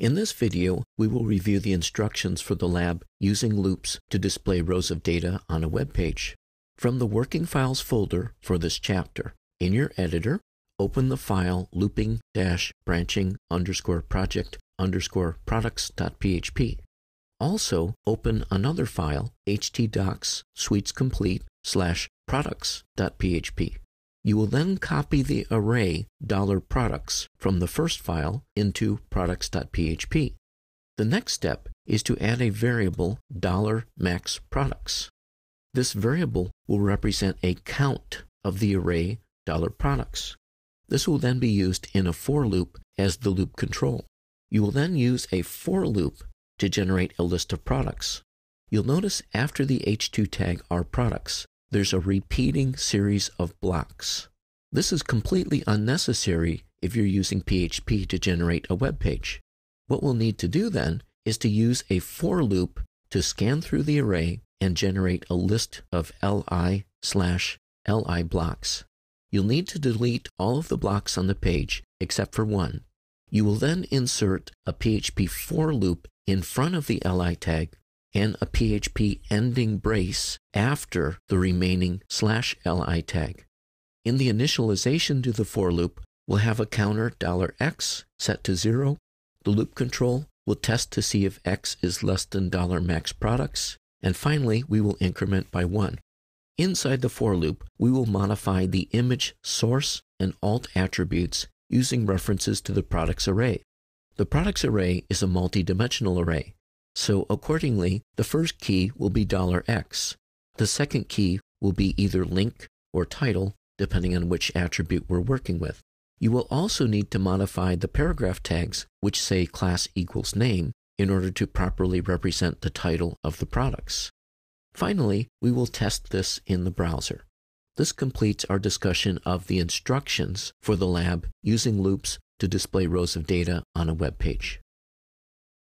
In this video, we will review the instructions for the lab using loops to display rows of data on a web page. From the Working Files folder for this chapter, in your editor, open the file looping dash branching underscore project underscore products.php. Also, open another file, htdocs suites complete slash products.php. You will then copy the array $products from the first file into products.php. The next step is to add a variable $maxProducts. This variable will represent a count of the array $products. This will then be used in a for loop as the loop control. You will then use a for loop to generate a list of products. You'll notice after the h2 tag are products, there's a repeating series of blocks. This is completely unnecessary if you're using PHP to generate a web page. What we'll need to do then is to use a for loop to scan through the array and generate a list of li slash li blocks. You'll need to delete all of the blocks on the page except for one. You will then insert a PHP for loop in front of the li tag and a PHP ending brace after the remaining slash li tag. In the initialization to the for loop, we'll have a counter $x set to zero. The loop control will test to see if x is less than $max products. And finally, we will increment by one. Inside the for loop, we will modify the image source and alt attributes using references to the products array. The products array is a multi-dimensional array. So accordingly, the first key will be $x. The second key will be either link or title, depending on which attribute we're working with. You will also need to modify the paragraph tags, which say class equals name, in order to properly represent the title of the products. Finally, we will test this in the browser. This completes our discussion of the instructions for the lab using loops to display rows of data on a web page.